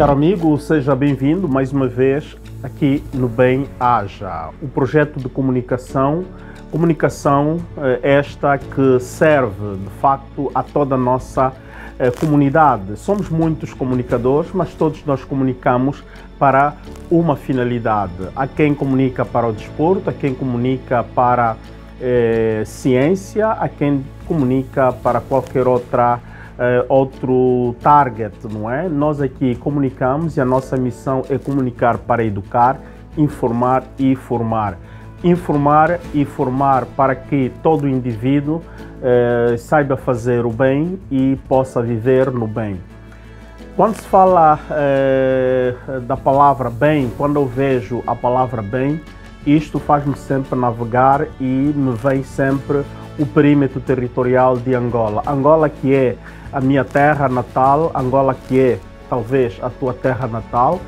Caro amigo, seja bem-vindo mais uma vez aqui no Bem Haja, o projeto de comunicação, comunicação eh, esta que serve de facto a toda a nossa eh, comunidade. Somos muitos comunicadores, mas todos nós comunicamos para uma finalidade. Há quem comunica para o desporto, há quem comunica para eh, ciência, há quem comunica para qualquer outra uh, outro target, não é? Nós aqui comunicamos e a nossa missão é comunicar para educar, informar e formar. Informar e formar para que todo indivíduo uh, saiba fazer o bem e possa viver no bem. Quando se fala uh, da palavra bem, quando eu vejo a palavra bem, isto faz-me sempre navegar e me vem sempre o perímetro territorial de Angola. Angola que é a minha terra natal, Angola que é talvez a tua terra natal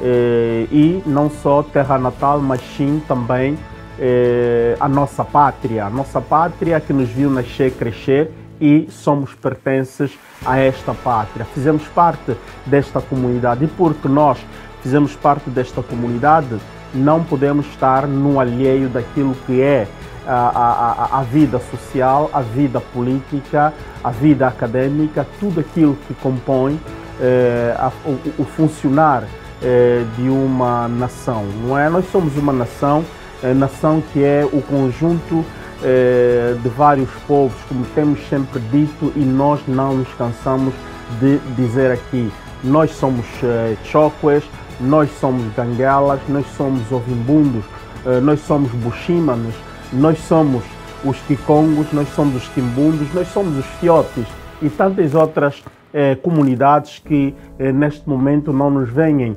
eh, e não só terra natal, mas sim também eh, a nossa pátria, a nossa pátria que nos viu nascer, crescer e somos pertences a esta pátria. Fizemos parte desta comunidade e porque nós fizemos parte desta comunidade, não podemos estar no alheio daquilo que é a, a, a, vida social, a vida política, a vida acadêmica, tudo aquilo que compõe eh, a, o, o, funcionar eh, de uma nação. Não é? Nós somos uma nação, eh, nação que é o conjunto eh, de vários povos, como temos sempre dito, e nós não nos cansamos de dizer aqui. Nós somos eh, chocos nós somos ganguelas, nós somos ovimbundos, eh, nós somos buchímanos, nós somos os quicongos, nós somos os timbundos, nós somos os fiotes e tantas outras eh, comunidades que eh, neste momento não nos vêm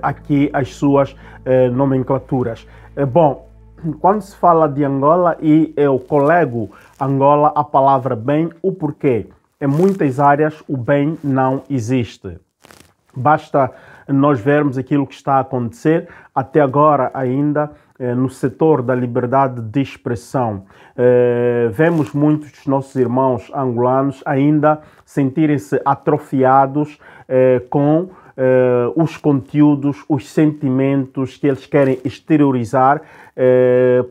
aqui as suas nomenclaturas. bom, quando se fala de Angola e eu colego Angola a palavra bem, o porquê? Em muitas áreas o bem não existe. Basta nós vermos aquilo que está a acontecer até agora ainda eh, no setor da liberdade de expressão. Eh, vemos muitos dos nossos irmãos angolanos ainda sentirem-se atrofiados eh, com os conteúdos, os sentimentos que eles querem exteriorizar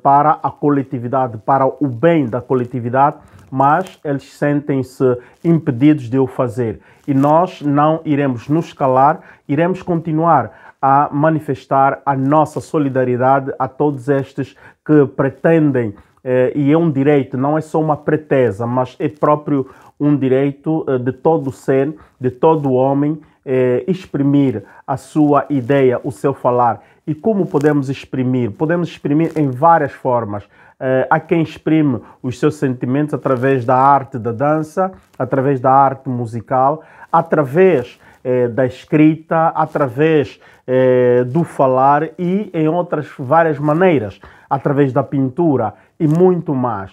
para a coletividade, para o bem da coletividade, mas eles sentem-se impedidos de o fazer. E nós não iremos nos calar, iremos continuar a manifestar a nossa solidariedade a todos estes que pretendem eh, e é um direito, não é só uma pretesa, mas é próprio um direito eh, de todo ser, de todo homem, eh, exprimir a sua ideia, o seu falar. E como podemos exprimir? Podemos exprimir em várias formas. Eh, há quem exprime os seus sentimentos através da arte da dança, através da arte musical, através eh, da escrita, através eh, do falar e em outras várias maneiras, através da pintura e muito mais.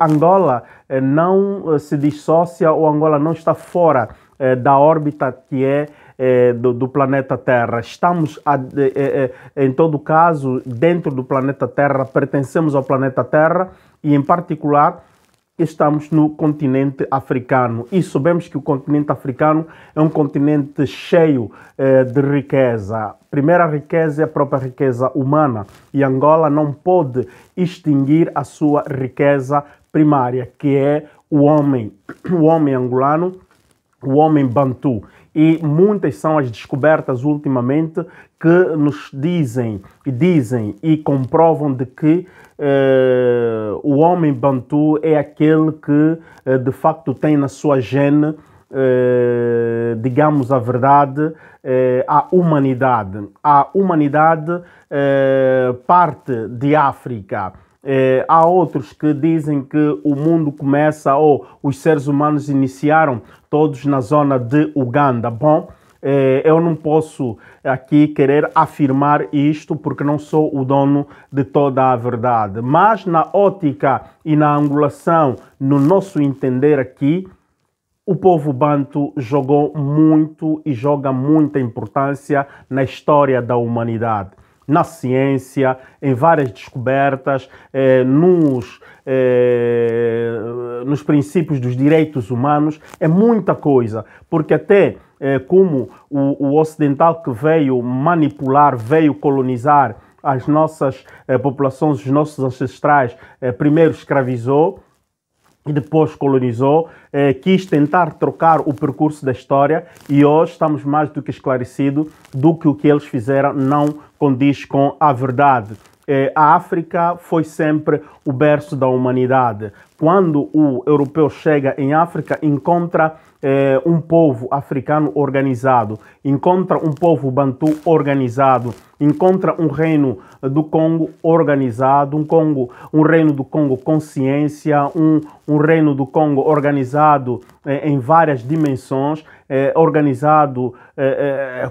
Angola não se dissocia ou Angola não está fora da órbita que é é, do, do, planeta Terra. Estamos, a, é, é, em todo caso, dentro do planeta Terra, pertencemos ao planeta Terra e, em particular, estamos no continente africano e sabemos que o continente africano é um continente cheio de riqueza. primeira riqueza é a própria riqueza humana e Angola não pode extinguir a sua riqueza primária, que é o homem, o homem angolano, o homem bantu e muitas são as descobertas ultimamente que nos dizem e dizem e comprovam de que eh, o homem bantu é aquele que eh, de facto tem na sua gene eh, digamos a verdade, eh, a humanidade. A humanidade eh, parte de África eh, há outros que dizem que o mundo começa, ou os seres humanos iniciaram todos na zona de Uganda. Bom, eh, eu não posso aqui querer afirmar isto porque não sou o dono de toda a verdade. Mas na ótica e na angulação, no nosso entender aqui, o povo banto jogou muito e joga muita importância na história da humanidade na ciência, em várias descobertas, eh, nos, eh, nos princípios dos direitos humanos, é muita coisa, porque até eh, como o, o ocidental que veio manipular, veio colonizar as nossas eh, populações, os nossos ancestrais, eh, primeiro escravizou, depois colonizou, eh, quis tentar trocar o percurso da história e hoje estamos mais do que esclarecidos do que o que eles fizeram não condiz com a verdade. Eh, a África foi sempre o berço da humanidade. Quando o europeu chega em África, encontra eh, um povo africano organizado, encontra um povo bantu organizado, encontra um reino do Congo organizado, um, Congo, um reino do Congo consciência, um, um reino do Congo organizado eh, em várias dimensões, eh, organizado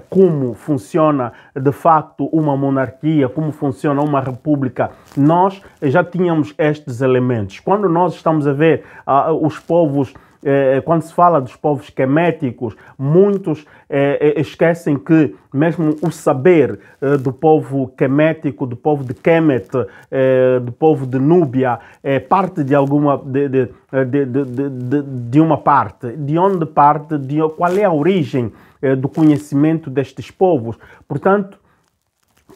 como funciona de facto uma monarquia, como funciona uma república. Nós já tínhamos estes elementos. Quando nós estamos a ver ah, os povos é, é, quando se fala dos povos queméticos, muitos é, esquecem que mesmo o saber do povo quemético, do povo de Kemet, do povo de Núbia, é parte de alguma de, de, de, de, uma parte. De onde parte? De, qual é a origem do conhecimento destes povos? Portanto,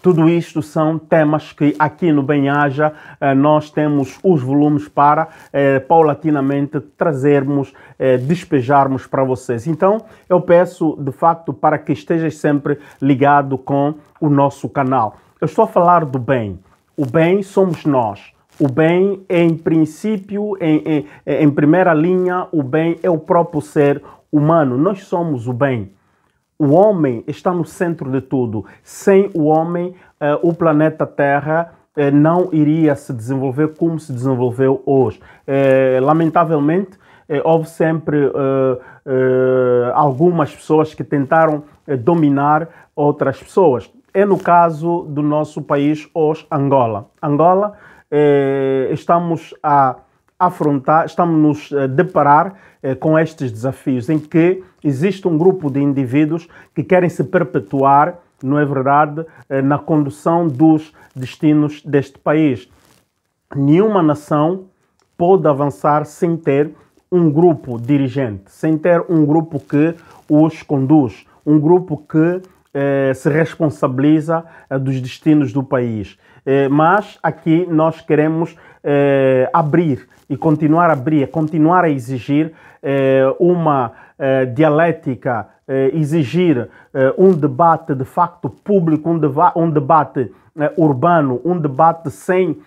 tudo isto são temas que aqui no Benhaja eh, nós temos os volumes para eh, paulatinamente trazermos, eh, despejarmos para vocês. Então eu peço de facto para que estejas sempre ligado com o nosso canal. Eu estou a falar do bem. O bem somos nós. O bem, é, em princípio, em, em, em primeira linha, o bem é o próprio ser humano. Nós somos o bem. O homem está no centro de tudo. Sem o homem, eh, o planeta Terra eh, não iria se desenvolver como se desenvolveu hoje. Eh, lamentavelmente, eh, houve sempre eh, eh, algumas pessoas que tentaram dominar outras pessoas. É no caso do nosso país hoje, Angola. Angola, estamos a afrontar, estamos nos deparar com estes desafios em que existe um grupo de indivíduos que querem se perpetuar, não é verdade, eh, na condução dos destinos deste país. Nenhuma nação pode avançar sem ter um grupo dirigente, sem ter um grupo que os conduz, um grupo que eh, se responsabiliza eh, dos destinos do país. Eh, mas aqui nós queremos eh, abrir e continuar a abrir, continuar a exigir eh, uma eh, dialética, eh, exigir eh, um debate de facto público, um, deba um debate eh, urbano, um debate sem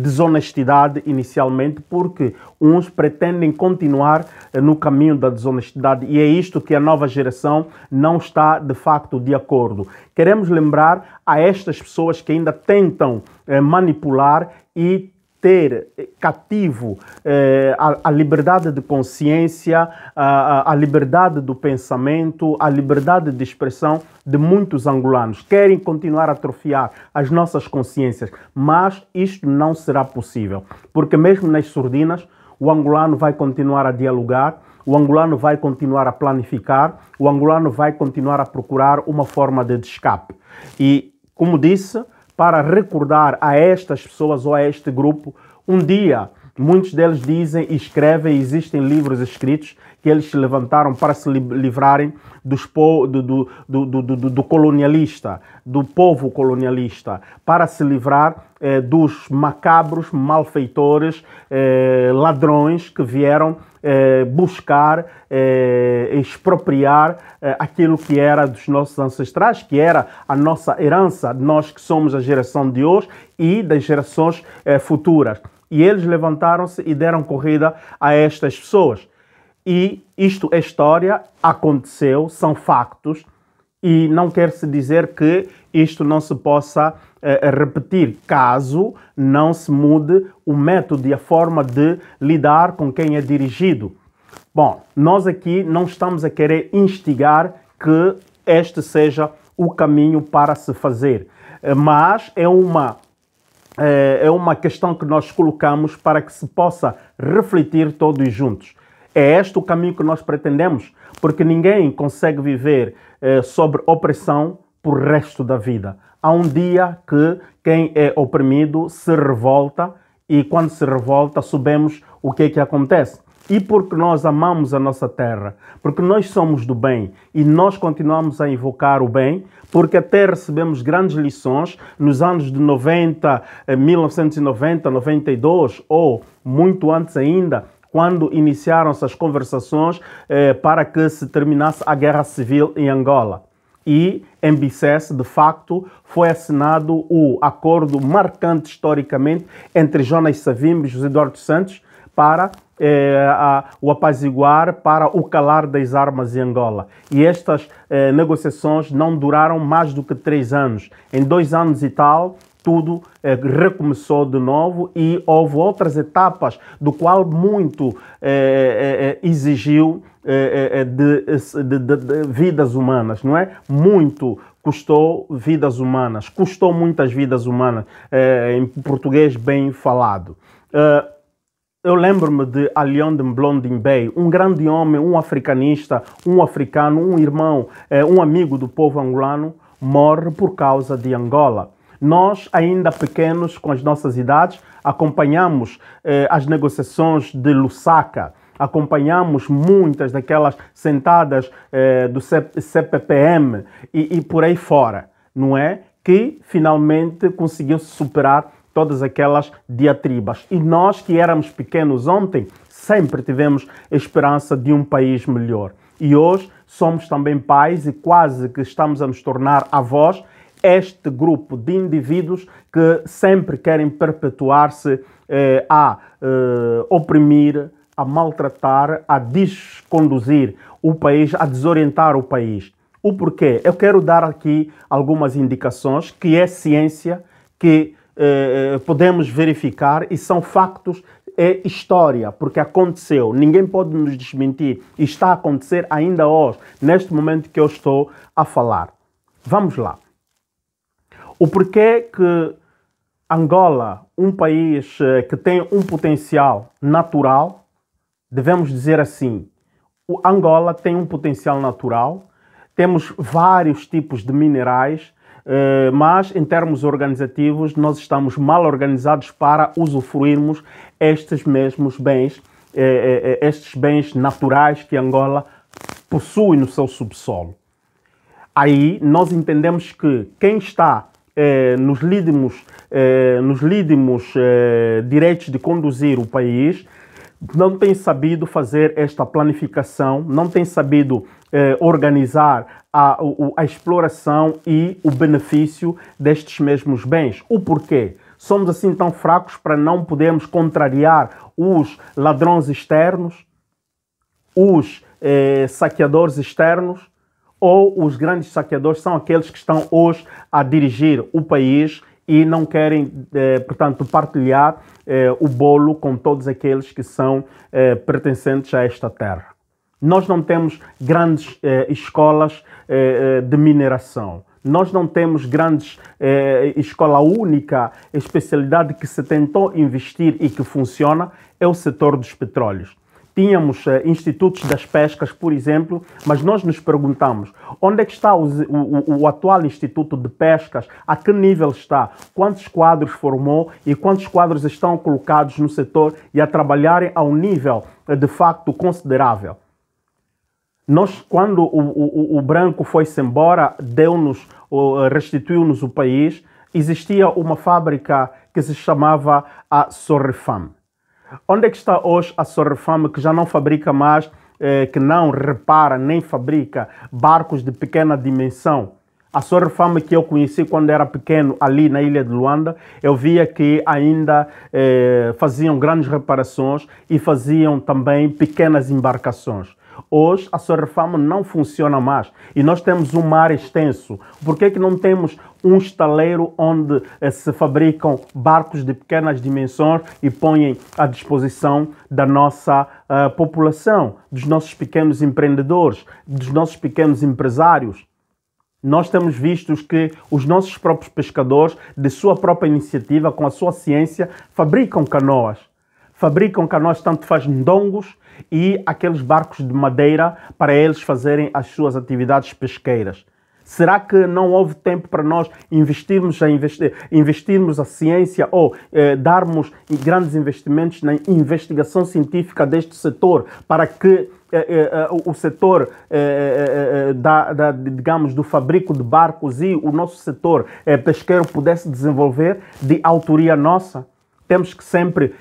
desonestidade inicialmente, porque uns pretendem continuar no caminho da desonestidade e é isto que a nova geração não está de facto de acordo. Queremos lembrar a estas pessoas que ainda tentam manipular e ter eh, cativo eh, a, a, liberdade de consciência, a, a, liberdade do pensamento, a liberdade de expressão de muitos angolanos. Querem continuar a atrofiar as nossas consciências, mas isto não será possível, porque mesmo nas surdinas, o angolano vai continuar a dialogar, o angolano vai continuar a planificar, o angolano vai continuar a procurar uma forma de escape. E, como disse, para recordar a estas pessoas ou a este grupo. Um dia, muitos deles dizem e escrevem, existem livros escritos que eles se levantaram para se livrarem dos po do, do, do, do, do colonialista, do povo colonialista, para se livrar eh, dos macabros malfeitores, eh, ladrões que vieram eh, buscar eh, expropriar eh, aquilo que era dos nossos ancestrais, que era a nossa herança, nós que somos a geração de hoje e das gerações futuras. E eles levantaram-se e deram corrida a estas pessoas. E isto é história, aconteceu, são factos e não quer se dizer que isto não se possa eh, repetir, caso não se mude o método e a forma de lidar com quem é dirigido. Bom, nós aqui não estamos a querer instigar que este seja o caminho para se fazer, eh, mas é uma eh, é uma questão que nós colocamos para que se possa refletir todos juntos. É este o caminho que nós pretendemos? porque ninguém consegue viver eh, sobre opressão por resto da vida. Há um dia que quem é oprimido se revolta e quando se revolta sabemos o que é que acontece. E porque nós amamos a nossa terra, porque nós somos do bem e nós continuamos a invocar o bem, porque até recebemos grandes lições nos anos de 90, 1990, 92 ou muito antes ainda, quando iniciaram-se as conversações eh, para que se terminasse a guerra civil em Angola. E em Bicesse, de facto, foi assinado o acordo marcante historicamente entre Jonas Savimbi e José Eduardo Santos para eh, a, o apaziguar, para o calar das armas em Angola. E estas eh, negociações não duraram mais do que três anos. Em dois anos e tal, tudo eh, recomeçou de novo e houve outras etapas do qual muito eh, eh, eh exigiu eh, eh, de, de, de, de vidas humanas, não é? Muito custou vidas humanas, custou muitas vidas humanas, eh, em português bem falado. Uh, eu lembro-me de de Blondin Bay, um grande homem, um africanista, um africano, um irmão, eh, um amigo do povo angolano, morre por causa de Angola. Nós, ainda pequenos, com as nossas idades, acompanhamos eh, as negociações de Lusaka acompanhamos muitas daquelas sentadas eh, do CPPM e, e, por aí fora, não é? Que finalmente conseguiu superar todas aquelas diatribas. E nós que éramos pequenos ontem, sempre tivemos esperança de um país melhor. E hoje somos também pais e quase que estamos a nos tornar avós este grupo de indivíduos que sempre querem perpetuar-se eh, a eh, oprimir, a maltratar, a desconduzir o país, a desorientar o país. O porquê? Eu quero dar aqui algumas indicações que é ciência, que eh, eh podemos verificar e são factos é história, porque aconteceu, ninguém pode nos desmentir, está a acontecer ainda hoje, neste momento que eu estou a falar. Vamos lá. O porquê que Angola, um país eh, que tem um potencial natural, devemos dizer assim, o Angola tem um potencial natural, temos vários tipos de minerais, eh, mas em termos organizativos nós estamos mal organizados para usufruirmos estes mesmos bens, eh, estes bens naturais que Angola possui no seu subsolo. Aí nós entendemos que quem está eh, nos lídimos, eh, nos lídimos eh, direitos de conduzir o país, não tem sabido fazer esta planificação, não tem sabido organizar a, a exploração e o benefício destes mesmos bens. O porquê? Somos assim tão fracos para não podermos contrariar os ladrões externos, os eh, saqueadores externos, ou os grandes saqueadores são aqueles que estão hoje a dirigir o país e não querem, eh, portanto, partilhar eh, o bolo com todos aqueles que são eh, pertencentes a esta terra. Nós não temos grandes eh, escolas eh, eh, de mineração. Nós não temos grandes escola única, especialidade que se tentou investir e que funciona é o setor dos petróleos tínhamos eh, institutos das pescas, por exemplo, mas nós nos perguntamos onde é que está o, o, o, atual instituto de pescas, a que nível está, quantos quadros formou e quantos quadros estão colocados no setor e a trabalharem a um nível eh, de facto considerável. Nós, quando o, o branco foi-se embora, deu-nos, eh, restituiu-nos o país, existia uma fábrica que se chamava a Sorrefam Onde é que está hoje a Sorfam que já não fabrica mais, eh, que não repara nem fabrica barcos de pequena dimensão? A Sorfam que eu conheci quando era pequeno ali na ilha de Luanda, eu via que ainda eh, faziam grandes reparações e faziam também pequenas embarcações. Hoje a Sorfam não funciona mais e nós temos um mar extenso. Por que, é que não temos um estaleiro onde eh, se fabricam barcos de pequenas dimensões e põem à disposição da nossa uh, população, dos nossos pequenos empreendedores, dos nossos pequenos empresários. Nós temos visto que os nossos próprios pescadores, de sua própria iniciativa, com a sua ciência, fabricam canoas. Fabricam canoas, tanto faz ndongos e aqueles barcos de madeira para eles fazerem as suas atividades pesqueiras. Será que não houve tempo para nós investirmos, a investi investirmos a ciência ou eh, darmos grandes investimentos na investigação científica deste setor para que eh, eh, eh, o setor da, da, digamos do fabrico de barcos e o nosso setor pesqueiro pudesse desenvolver de autoria nossa temos que sempre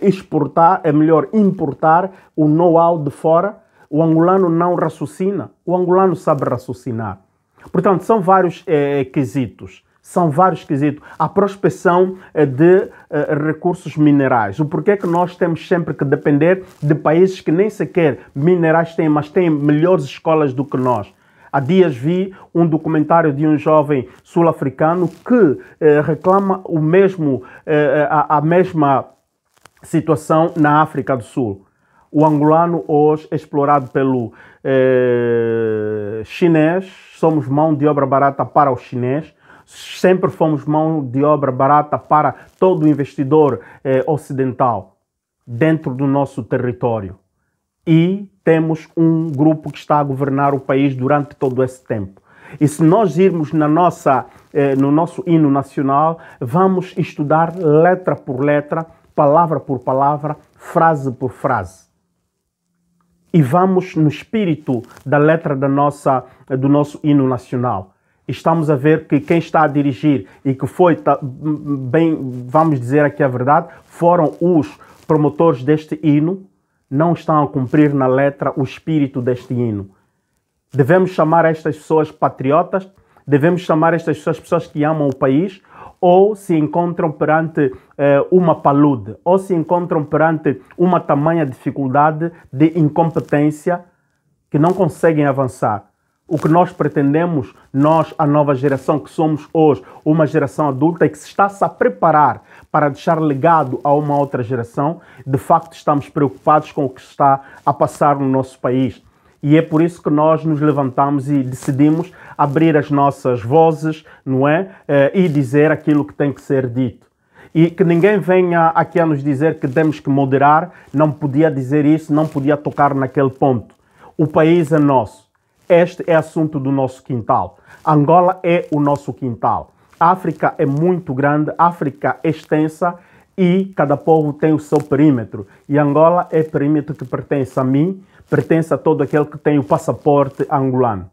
exportar é melhor importar o know-how de fora o angolano não raciocina o angolano sabe raciocinar Portanto, são vários eh, quesitos. São vários quesitos. A prospecção eh, de eh, recursos minerais. O porquê que nós temos sempre que depender de países que nem sequer minerais têm, mas têm melhores escolas do que nós. Há dias vi um documentário de um jovem sul-africano que eh, reclama o mesmo, eh, eh, a, a mesma situação na África do Sul o angolano hoje é explorado pelo eh, chinês, somos mão de obra barata para o chinês, sempre fomos mão de obra barata para todo investidor eh, ocidental dentro do nosso território. E temos um grupo que está a governar o país durante todo esse tempo. E se nós irmos na nossa, eh, no nosso hino nacional, vamos estudar letra por letra, palavra por palavra, frase por frase e vamos no espírito da letra da nossa, do nosso hino nacional. Estamos a ver que quem está a dirigir e que foi, bem, vamos dizer aqui a verdade, foram os promotores deste hino, não estão a cumprir na letra o espírito deste hino. Devemos chamar estas pessoas patriotas, devemos chamar estas pessoas pessoas que amam o país, ou se encontram perante eh, uma palude, ou se encontram perante uma tamanha dificuldade de incompetência que não conseguem avançar. O que nós pretendemos, nós, a nova geração que somos hoje, uma geração adulta e que se está -se a preparar para deixar legado a uma outra geração, de facto estamos preocupados com o que está a passar no nosso país. E é por isso que nós nos levantamos e decidimos abrir as nossas vozes, não é? Eh, e dizer aquilo que tem que ser dito. E que ninguém venha aqui a nos dizer que temos que moderar, não podia dizer isso, não podia tocar naquele ponto. O país é nosso. Este é assunto do nosso quintal. Angola é o nosso quintal. A África é muito grande, a África é extensa e cada povo tem o seu perímetro. E Angola é perímetro que pertence a mim, pertence a todo aquele que tem o passaporte angolano.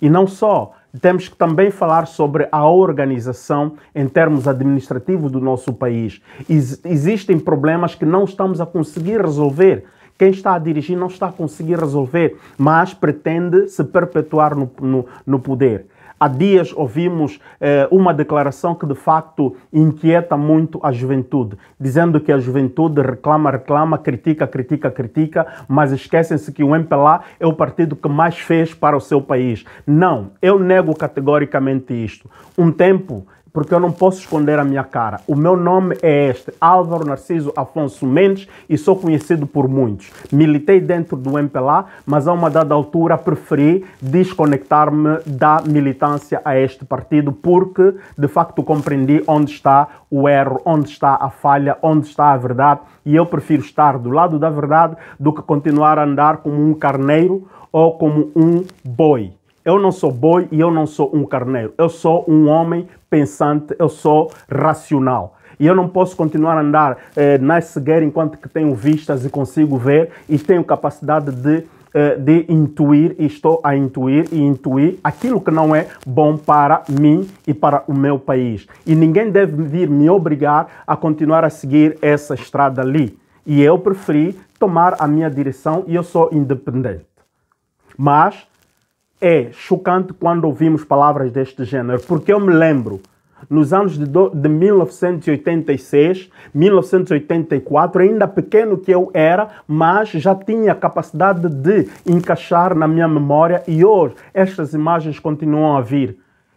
E não só, temos que também falar sobre a organização em termos administrativos do nosso país. Ex existem problemas que não estamos a conseguir resolver. Quem está a dirigir não está a conseguir resolver, mas pretende se perpetuar no, no, no poder. Há dias ouvimos eh, uma declaração que de facto inquieta muito a juventude, dizendo que a juventude reclama, reclama, critica, critica, critica, mas esquecem-se que o MPLA é o partido que mais fez para o seu país. Não, eu nego categoricamente isto. Um tempo porque eu não posso esconder a minha cara. O meu nome é este, Álvaro Narciso Afonso Mendes, e sou conhecido por muitos. Militei dentro do MPLA, mas a uma dada altura preferi desconectar-me da militância a este partido, porque de facto compreendi onde está o erro, onde está a falha, onde está a verdade, e eu prefiro estar do lado da verdade do que continuar a andar como um carneiro ou como um boi. Eu não sou boi e eu não sou um carneiro. Eu sou um homem pensante, eu sou racional. E eu não posso continuar a andar eh, na cegueira enquanto que tenho vistas e consigo ver e tenho capacidade de, eh, de intuir e estou a intuir e intuir aquilo que não é bom para mim e para o meu país. E ninguém deve vir me obrigar a continuar a seguir essa estrada ali. E eu preferi tomar a minha direção e eu sou independente. Mas é chocante quando ouvimos palavras deste gênero, porque eu me lembro, nos anos de, de 1986, 1984, ainda pequeno que eu era, mas já tinha capacidade de encaixar na minha memória e hoje estas imagens continuam a vir.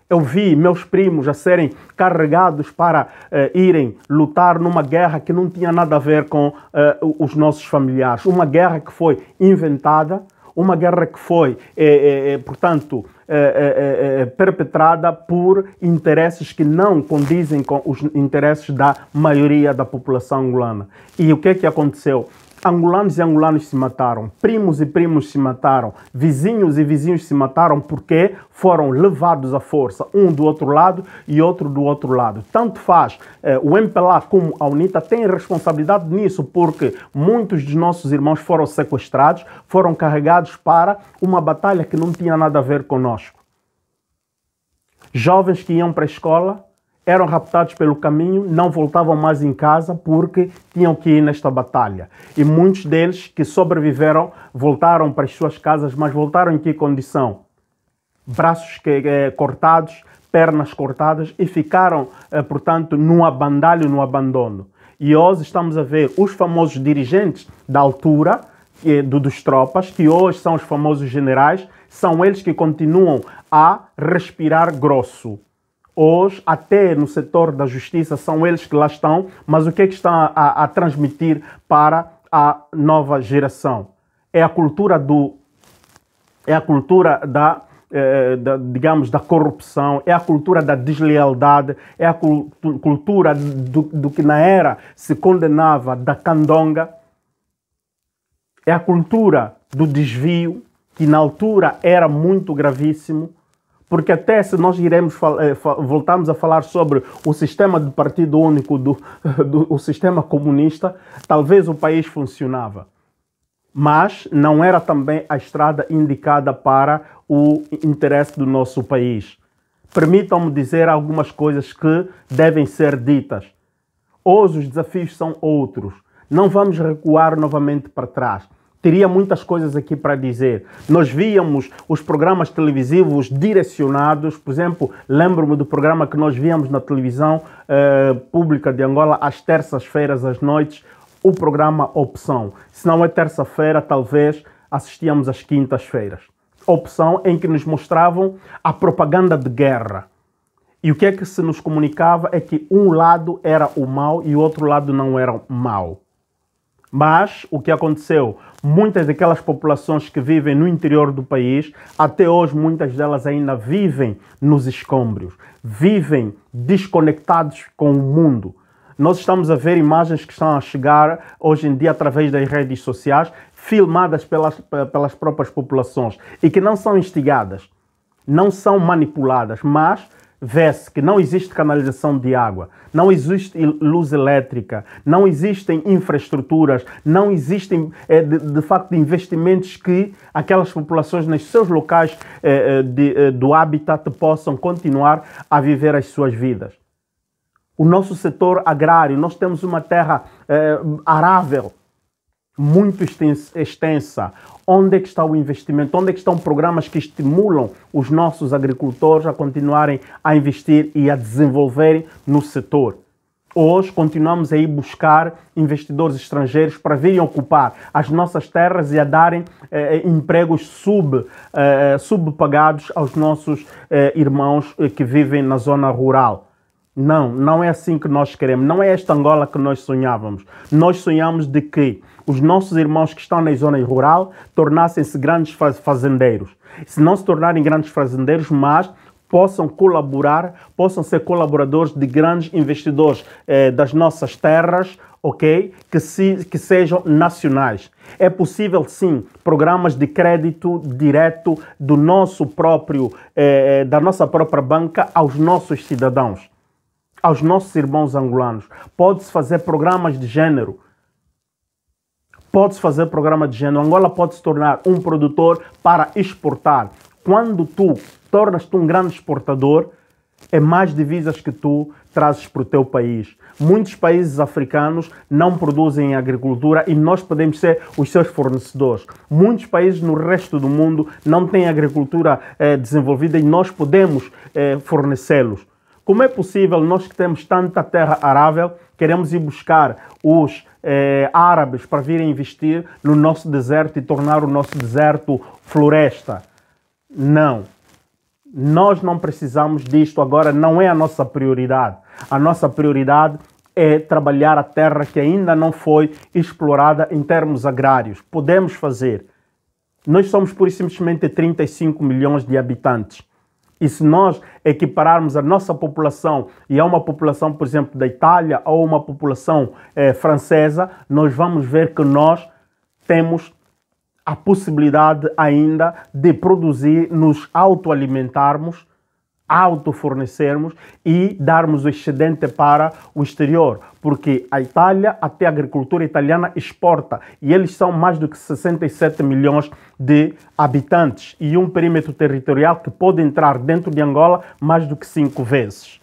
Eu vi meus primos a serem carregados para eh, irem lutar numa guerra que não tinha nada a ver com eh, os nossos familiares, uma guerra que foi inventada uma guerra que foi, é, é, portanto, é, perpetrada por interesses que não condizem com os interesses da maioria da população angolana. E o que é que aconteceu? angolanos e angolanos se mataram, primos e primos se mataram, vizinhos e vizinhos se mataram porque foram levados à força, um do outro lado e outro do outro lado. Tanto faz eh, o MPLA como a UNITA têm responsabilidade nisso, porque muitos de nossos irmãos foram sequestrados, foram carregados para uma batalha que não tinha nada a ver conosco. Jovens que iam para a escola eram raptados pelo caminho, não voltavam mais em casa porque tinham que ir nesta batalha. E muitos deles que sobreviveram voltaram para as suas casas, mas voltaram em que condição? Braços que, eh, cortados, pernas cortadas e ficaram, eh, portanto, num abandalho, no abandono. E hoje estamos a ver os famosos dirigentes da altura, eh, do, dos tropas, que hoje são os famosos generais, são eles que continuam a respirar grosso hoje, até no setor da justiça, são eles que lá estão, mas o que é que estão a, a transmitir para a nova geração? É a cultura do. É a cultura da, eh, da digamos, da corrupção, é a cultura da deslealdade, é a cultu cultura do, do que na era se condenava da candonga, é a cultura do desvio, que na altura era muito gravíssimo, porque até se nós iremos eh, voltarmos a falar sobre o sistema de partido único do, do o sistema comunista, talvez o país funcionava, mas não era também a estrada indicada para o interesse do nosso país. Permitam-me dizer algumas coisas que devem ser ditas. Hoje os desafios são outros. Não vamos recuar novamente para trás teria muitas coisas aqui para dizer. Nós víamos os programas televisivos direcionados, por exemplo, lembro-me do programa que nós víamos na televisão eh, pública de Angola às terças-feiras às noites, o programa Opção. Se não é terça-feira, talvez assistíamos às quintas-feiras. Opção em que nos mostravam a propaganda de guerra. E o que é que se nos comunicava é que um lado era o mal e o outro lado não era o mal. Mas o que aconteceu? Muitas daquelas populações que vivem no interior do país, até hoje muitas delas ainda vivem nos escombros, vivem desconectados com o mundo. Nós estamos a ver imagens que estão a chegar hoje em dia através das redes sociais, filmadas pelas, pelas próprias populações e que não são instigadas, não são manipuladas, mas vê-se que não existe canalização de água, não existe luz elétrica, não existem infraestruturas, não existem, é, de, de, facto, investimentos que aquelas populações nos seus locais é, de, do habitat possam continuar a viver as suas vidas. O nosso setor agrário, nós temos uma terra é, arável, muito extensa. Onde é que está o investimento? Onde é que estão programas que estimulam os nossos agricultores a continuarem a investir e a desenvolverem no setor? Hoje continuamos a ir buscar investidores estrangeiros para virem ocupar as nossas terras e a darem eh, eh empregos sub, eh, eh, subpagados aos nossos eh, irmãos eh, que vivem na zona rural. Não, não é assim que nós queremos. Não é esta Angola que nós sonhávamos. Nós sonhamos de que os nossos irmãos que estão na zona rural tornassem-se grandes fazendeiros. Se não se tornarem grandes fazendeiros, mas possam colaborar, possam ser colaboradores de grandes investidores eh, das nossas terras, ok? Que, se, que sejam nacionais. É possível, sim, programas de crédito direto do nosso próprio, eh, eh da nossa própria banca aos nossos cidadãos, aos nossos irmãos angolanos. Pode-se fazer programas de gênero Podes fazer programa de género. Angola pode se tornar um produtor para exportar. Quando tu tornas-te um grande exportador, é mais divisas que tu trazes para o teu país. Muitos países africanos não produzem agricultura e nós podemos ser os seus fornecedores. Muitos países no resto do mundo não têm agricultura eh, desenvolvida e nós podemos eh, fornecê-los. Como é possível nós que temos tanta terra arável, queremos ir buscar os eh, árabes para virem investir no nosso deserto e tornar o nosso deserto floresta. Não. Nós não precisamos disto agora, não é a nossa prioridade. A nossa prioridade é trabalhar a terra que ainda não foi explorada em termos agrários. Podemos fazer. Nós somos pura e simplesmente 35 milhões de habitantes. E se nós equipararmos a nossa população e a uma população, por exemplo, da Itália ou uma população eh, francesa, nós vamos ver que nós temos a possibilidade ainda de produzir, nos autoalimentarmos autofornecermos e darmos o excedente para o exterior, porque a Itália, até a agricultura italiana exporta e eles são mais do que 67 milhões de habitantes e um perímetro territorial que pode entrar dentro de Angola mais do que cinco vezes.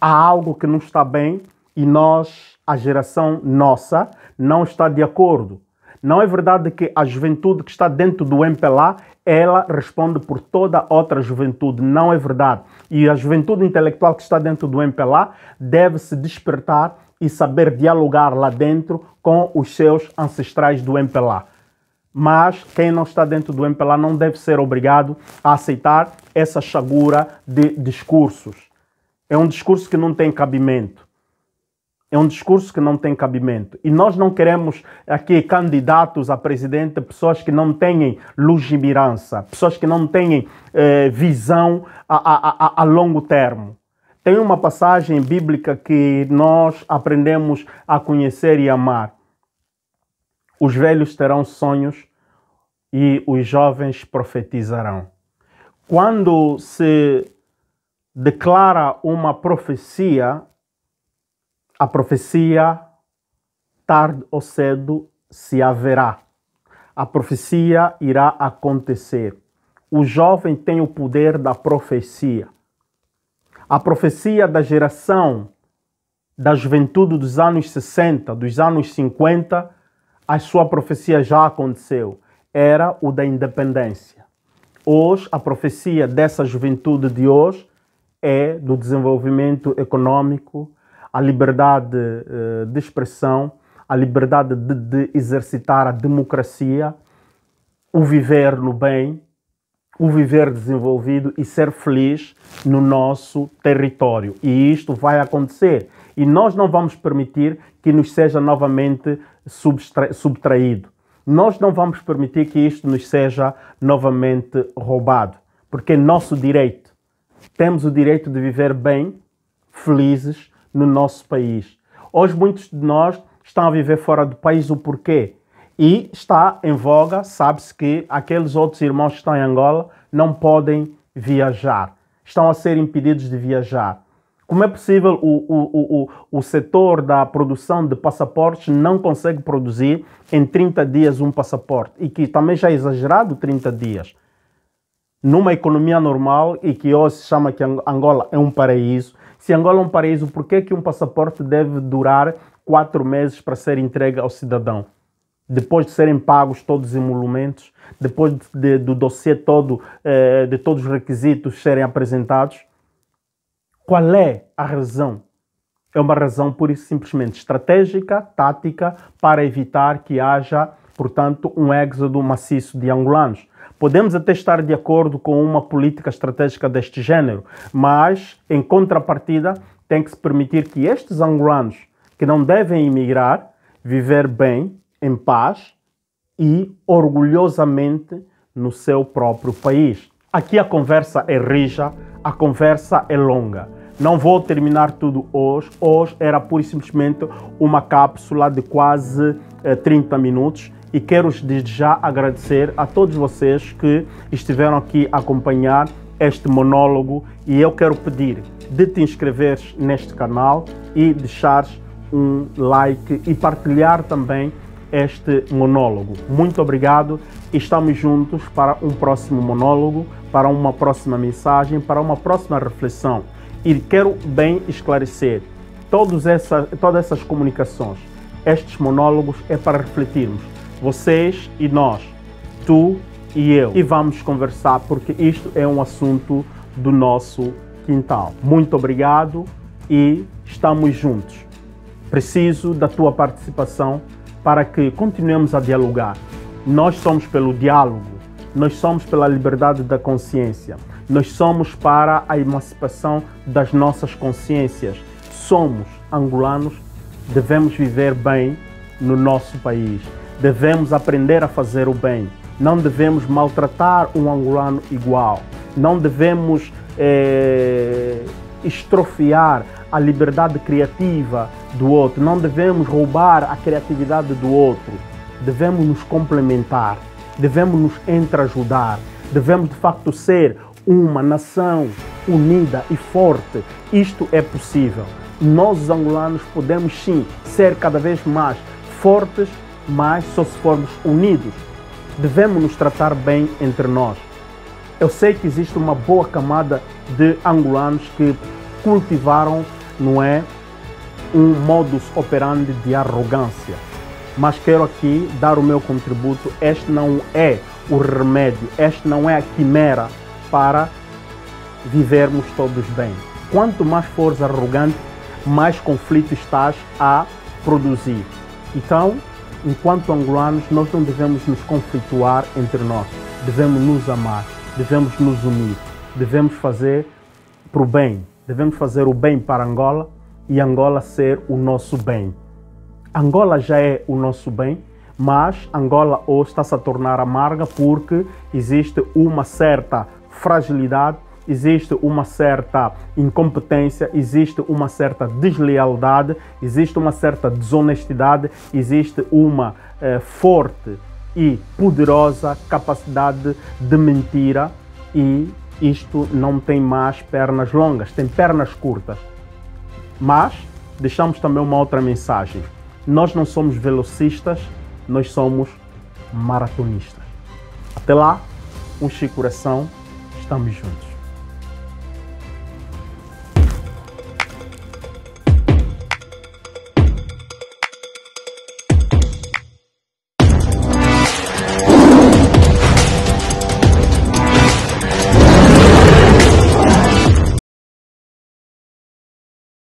Há algo que não está bem e nós, a geração nossa, não está de acordo. Não é verdade que a juventude que está dentro do MPLA ela responde por toda outra juventude, não é verdade. E a juventude intelectual que está dentro do MPLA deve se despertar e saber dialogar lá dentro com os seus ancestrais do MPLA. Mas quem não está dentro do MPLA não deve ser obrigado a aceitar essa chagura de discursos. É um discurso que não tem cabimento. É um discurso que não tem cabimento. E nós não queremos aqui candidatos a presidente, pessoas que não têm mirança, pessoas que não têm eh, visão a, a, a, a longo termo. Tem uma passagem bíblica que nós aprendemos a conhecer e amar. Os velhos terão sonhos e os jovens profetizarão. Quando se declara uma profecia, a profecia, tarde ou cedo, se haverá. A profecia irá acontecer. O jovem tem o poder da profecia. A profecia da geração da juventude dos anos 60, dos anos 50, a sua profecia já aconteceu. Era o da independência. Hoje, a profecia dessa juventude de hoje é do desenvolvimento econômico, a liberdade eh, de expressão, a liberdade de, de exercitar a democracia, o viver no bem, o viver desenvolvido e ser feliz no nosso território. E isto vai acontecer. E nós não vamos permitir que nos seja novamente subtraído. Nós não vamos permitir que isto nos seja novamente roubado, porque é nosso direito. Temos o direito de viver bem, felizes no nosso país. Hoje, muitos de nós estão a viver fora do país, o porquê? E está em voga, sabe-se que aqueles outros irmãos que estão em Angola não podem viajar, estão a ser impedidos de viajar. Como é possível o, o, o, o setor da produção de passaportes não consegue produzir em 30 dias um passaporte? E que também já é exagerado 30 dias numa economia normal e que hoje se chama que Angola é um paraíso. Se Angola é um paraíso, por que, é que um passaporte deve durar quatro meses para ser entregue ao cidadão? Depois de serem pagos todos os emolumentos, depois de, de, do dossiê todo, eh, de todos os requisitos serem apresentados? Qual é a razão? É uma razão pura e simplesmente estratégica, tática, para evitar que haja, portanto, um êxodo maciço de angolanos Podemos até estar de acordo com uma política estratégica deste género, mas, em contrapartida, tem que se permitir que estes angolanos que não devem emigrar viver bem, em paz e orgulhosamente no seu próprio país. Aqui a conversa é rija, a conversa é longa. Não vou terminar tudo hoje. Hoje era pura e simplesmente uma cápsula de quase eh, 30 minutos e quero desde já agradecer a todos vocês que estiveram aqui a acompanhar este monólogo e eu quero pedir de te inscreveres neste canal e deixares um like e partilhar também este monólogo. Muito obrigado. Estamos juntos para um próximo monólogo, para uma próxima mensagem, para uma próxima reflexão. E quero bem esclarecer todas essas, todas essas comunicações. Estes monólogos é para refletirmos vocês e nós, tu e eu. E vamos conversar porque isto é um assunto do nosso quintal. Muito obrigado e estamos juntos. Preciso da tua participação para que continuemos a dialogar. Nós somos pelo diálogo, nós somos pela liberdade da consciência, nós somos para a emancipação das nossas consciências. Somos angolanos, devemos viver bem no nosso país. Devemos aprender a fazer o bem. Não devemos maltratar um angolano igual. Não devemos eh, estrofiar a liberdade criativa do outro. Não devemos roubar a criatividade do outro. Devemos nos complementar. Devemos nos entreajudar. Devemos, de facto, ser uma nação unida e forte. Isto é possível. Nós, angolanos, podemos sim ser cada vez mais fortes mas só se formos unidos. Devemos nos tratar bem entre nós. Eu sei que existe uma boa camada de angolanos que cultivaram, não é, um modus operandi de arrogância. Mas quero aqui dar o meu contributo. Este não é o remédio, este não é a quimera para vivermos todos bem. Quanto mais fores arrogante, mais conflito estás a produzir. Então, enquanto angolanos, nós não devemos nos conflituar entre nós, devemos nos amar, devemos nos unir, devemos fazer para o bem, devemos fazer o bem para Angola e Angola ser o nosso bem. Angola já é o nosso bem, mas Angola hoje está-se a tornar amarga porque existe uma certa fragilidade existe uma certa incompetência, existe uma certa deslealdade, existe uma certa desonestidade, existe uma eh, forte e poderosa capacidade de mentira e isto não tem mais pernas longas, tem pernas curtas. Mas deixamos também uma outra mensagem. Nós não somos velocistas, nós somos maratonistas. Até lá, um coração, estamos juntos.